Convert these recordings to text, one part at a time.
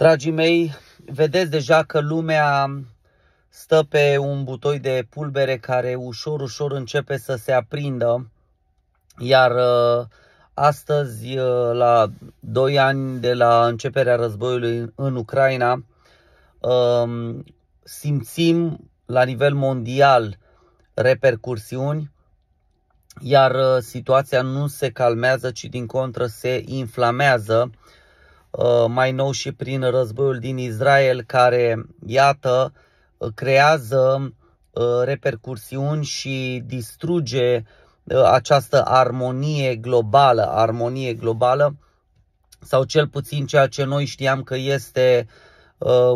Dragii mei, vedeți deja că lumea stă pe un butoi de pulbere care ușor, ușor începe să se aprindă. Iar uh, astăzi, uh, la 2 ani de la începerea războiului în Ucraina, um, simțim la nivel mondial repercursiuni, iar uh, situația nu se calmează, ci din contră se inflamează Uh, mai nou și prin războiul din Israel, care, iată, creează uh, repercursiuni și distruge uh, această armonie globală, armonie globală, sau cel puțin ceea ce noi știam că este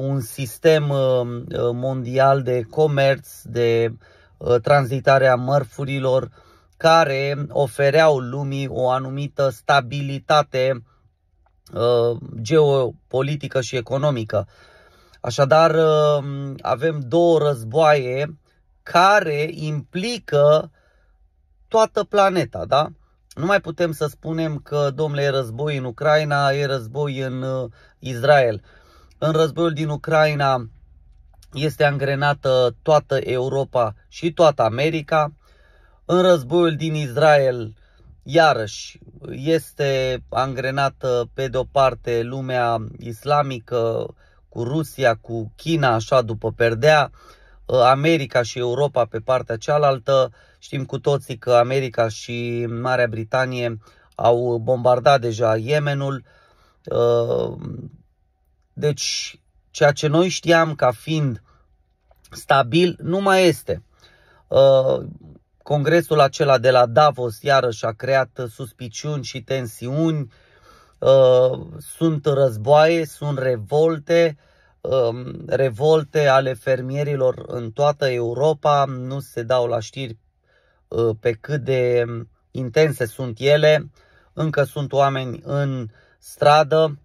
un sistem mondial de comerț, de tranzitarea mărfurilor, care ofereau lumii o anumită stabilitate Uh, geopolitică și economică. Așadar, uh, avem două războaie care implică toată planeta, da? Nu mai putem să spunem că, domnule, e război în Ucraina, e război în uh, Israel. În războiul din Ucraina este angrenată toată Europa și toată America. În războiul din Israel iarăși este angrenată pe de o parte lumea islamică cu Rusia, cu China, așa după perdea, ă, America și Europa pe partea cealaltă. Știm cu toții că America și Marea Britanie au bombardat deja Yemenul. Ă, deci, ceea ce noi știam ca fiind stabil nu mai este. Ă, Congresul acela de la Davos iarăși a creat suspiciuni și tensiuni, uh, sunt războaie, sunt revolte, um, revolte ale fermierilor în toată Europa, nu se dau la știri uh, pe cât de intense sunt ele, încă sunt oameni în stradă,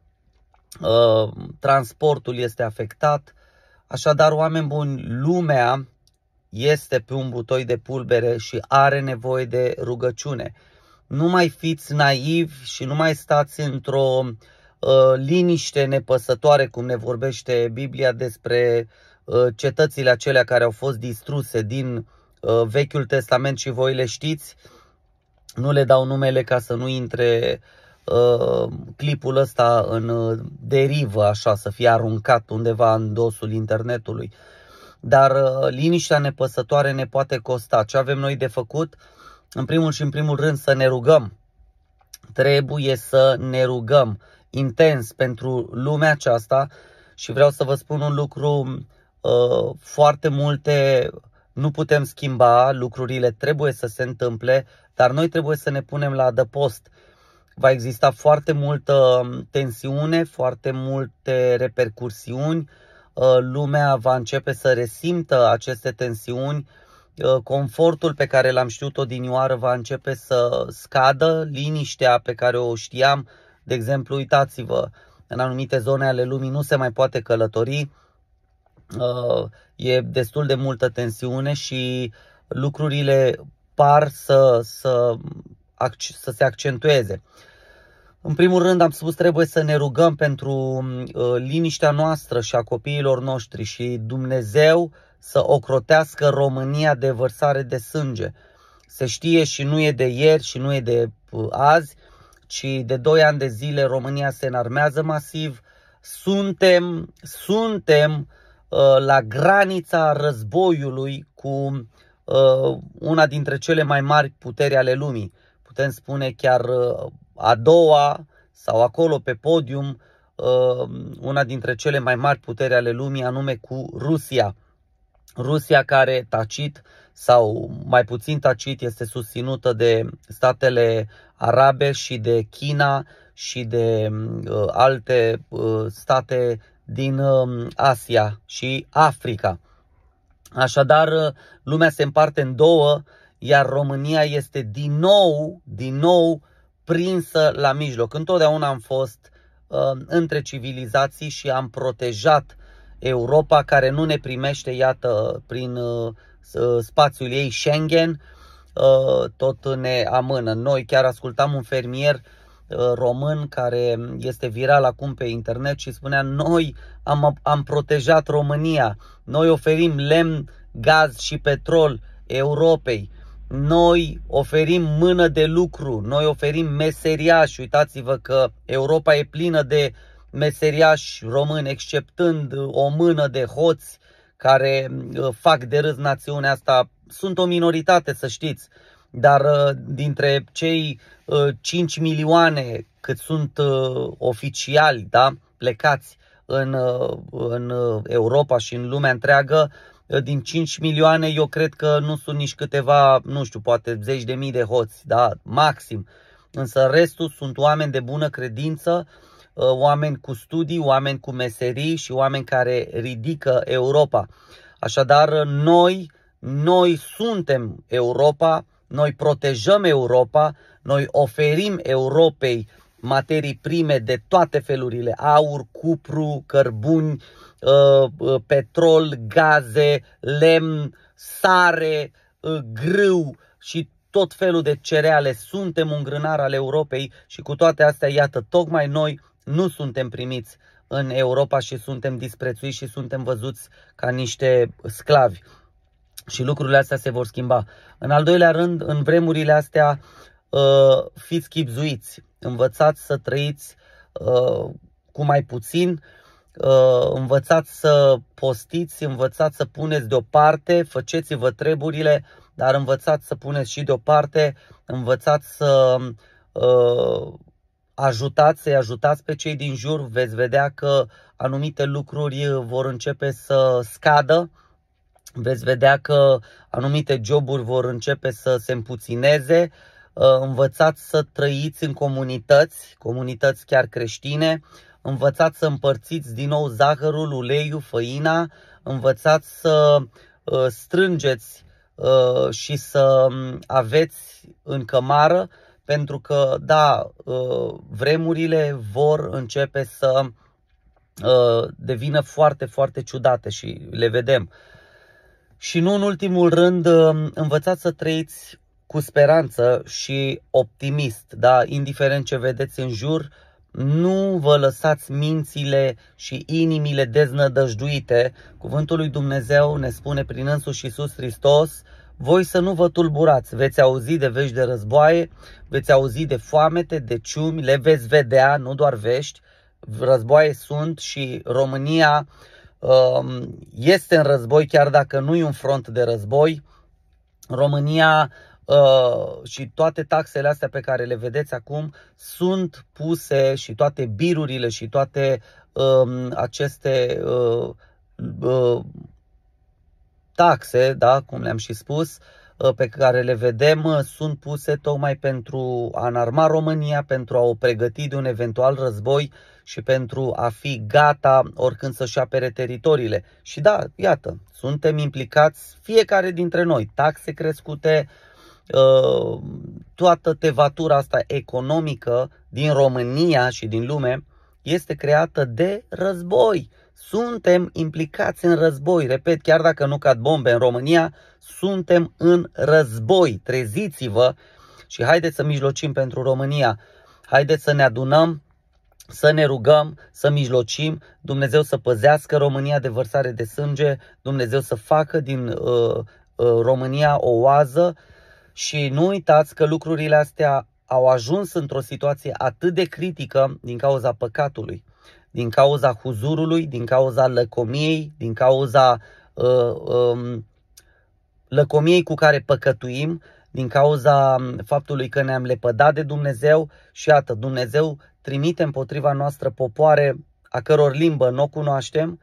uh, transportul este afectat, așadar oameni buni, lumea este pe un butoi de pulbere și are nevoie de rugăciune. Nu mai fiți naivi și nu mai stați într-o uh, liniște nepăsătoare, cum ne vorbește Biblia despre uh, cetățile acelea care au fost distruse din uh, Vechiul Testament și voi le știți. Nu le dau numele ca să nu intre uh, clipul ăsta în uh, derivă, așa, să fie aruncat undeva în dosul internetului. Uh, dar uh, liniștea nepăsătoare ne poate costa. Ce avem noi de făcut? În primul și în primul rând să ne rugăm. Trebuie să ne rugăm intens pentru lumea aceasta și vreau să vă spun un lucru uh, foarte multe nu putem schimba, lucrurile trebuie să se întâmple, dar noi trebuie să ne punem la adăpost. Va exista foarte multă um, tensiune, foarte multe repercursiuni, Uh, lumea va începe să resimtă aceste tensiuni, uh, confortul pe care l-am știut odinioară va începe să scadă, liniștea pe care o știam, de exemplu, uitați-vă, în anumite zone ale lumii nu se mai poate călători, uh, e destul de multă tensiune și lucrurile par să, să, să se accentueze. În primul rând am spus trebuie să ne rugăm pentru mm, uh, liniștea noastră și a copiilor noștri și Dumnezeu să ocrotească România de vărsare de sânge. Se știe și nu e de ieri și nu e de uh, azi, ci de 2 ani de zile România se înarmează masiv. Suntem, suntem uh, la granița războiului cu uh, una dintre cele mai mari puteri ale lumii. Putem spune chiar uh, a doua sau acolo pe podium uh, una dintre cele mai mari puteri ale lumii, anume cu Rusia. Rusia care tacit sau mai puțin tacit este susținută de statele arabe și de China și de uh, alte uh, state din um, Asia și Africa. Așadar, lumea se împarte în două, iar România este din nou, din nou uh, prinsă la mijloc. Întotdeauna am fost uh, între civilizații și am protejat Europa care nu ne primește, iată, prin uh, spațiul ei Schengen, uh, tot ne amână. Noi chiar ascultam un fermier uh, român care este viral acum pe internet și spunea noi am, am protejat România, noi oferim lemn, gaz și petrol Europei noi oferim mână de lucru, noi oferim meseriași. Uitați-vă că Europa e plină de meseriași români, exceptând o mână de hoți care uh, fac de râs națiunea asta. Sunt o minoritate, să știți, dar uh, dintre cei 5 uh, milioane cât sunt oficiali, da, plecați în, în Europa și în lumea întreagă, Eh, din 5 milioane eu cred că nu sunt nici câteva, nu știu, poate zeci de mii de hoți, da, maxim. Însă restul sunt oameni de bună credință, eh, oameni cu studii, oameni cu meserii și oameni care ridică Europa. Așadar, noi, noi suntem Europa, noi protejăm Europa, noi oferim Europei materii prime de toate felurile, aur, cupru, cărbuni, uh, uh, petrol, gaze, lemn, sare, uh, grâu și tot felul de cereale. Suntem un grânar al Europei și cu toate astea, iată, tocmai noi nu suntem primiți în Europa și suntem disprețuiți și suntem văzuți ca niște sclavi. Și lucrurile astea se vor schimba. În al doilea rând, în vremurile astea, fiți chipzuiți învățați să trăiți uh, cu mai puțin, uh, învățați să postiți, învățați să puneți deoparte, făceți vă treburile, dar învățați să puneți și deoparte, învățați să uh, ajutați, să-i ajutați pe cei din jur, veți vedea că anumite lucruri vor începe să scadă, veți vedea că anumite joburi vor începe să se împuțineze, uh, Uh, învățați să trăiți în comunități, comunități chiar creștine, învățați să împărțiți din nou zahărul, uleiul, făina, învățați să uh, strângeți uh, și să um, aveți în cămară, pentru că, da, vremurile vor începe să devină foarte, foarte ciudate și le vedem. Și nu în ultimul rând, um, învățați să trăiți cu speranță și optimist, da? indiferent ce vedeți în jur, nu vă lăsați mințile și inimile deznădăjduite. Cuvântul lui Dumnezeu ne spune prin însuși Iisus Hristos, voi să nu vă tulburați, veți auzi de vești de războaie, veți auzi de foamete, de ciumi, le veți vedea, nu doar vești, războaie sunt și România um, este în război, chiar dacă nu e un front de război. România uh, și toate taxele astea pe care le vedeți acum sunt puse și toate birurile și toate um, aceste uh, uh, taxe, da, cum le-am și spus, uh, pe care le vedem uh, sunt puse tocmai pentru a înarma România, pentru a o pregăti de un eventual război și pentru a fi gata oricând să-și apere teritoriile. Și da, iată, suntem implicați fiecare dintre noi, taxe crescute, uh, Uh, toată tevatura asta economică din România și din lume este creată de război. Suntem implicați în război. Repet, chiar dacă nu cad bombe în România, suntem în război. Treziți-vă și haideți să mijlocim pentru România. Haideți să ne adunăm, să ne rugăm, să mijlocim, Dumnezeu să păzească România de vărsare de sânge, Dumnezeu să facă din uh, uh, România o oază uh, și nu uitați că lucrurile astea au ajuns într-o situație atât de critică din cauza păcatului, din cauza huzurului, din cauza lăcomiei, din cauza uh, um, lăcomiei cu care păcătuim, din cauza faptului că ne-am lepădat de Dumnezeu și iată, Dumnezeu trimite împotriva noastră popoare a căror limbă nu o cunoaștem,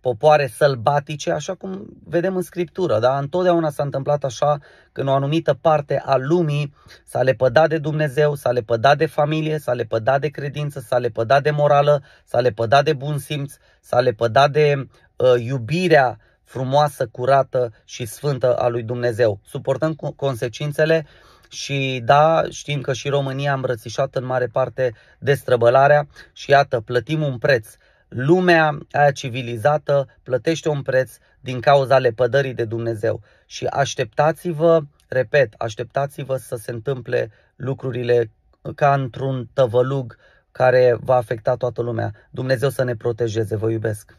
popoare sălbatice, așa cum vedem în Scriptură. Da? Întotdeauna s-a întâmplat așa când o anumită parte a lumii s-a lepădat de Dumnezeu, s-a lepădat de familie, s-a lepădat de credință, s-a lepădat de morală, s-a lepădat de bun simț, s-a lepădat de uh, iubirea frumoasă, curată și sfântă a lui Dumnezeu. Suportăm consecințele și da, știm că și România a îmbrățișat în mare parte destrăbălarea și iată, plătim un preț Lumea aia civilizată plătește un preț din cauza lepădării de Dumnezeu și așteptați-vă, repet, așteptați-vă să se întâmple lucrurile ca într-un tăvălug care va afecta toată lumea. Dumnezeu să ne protejeze, vă iubesc!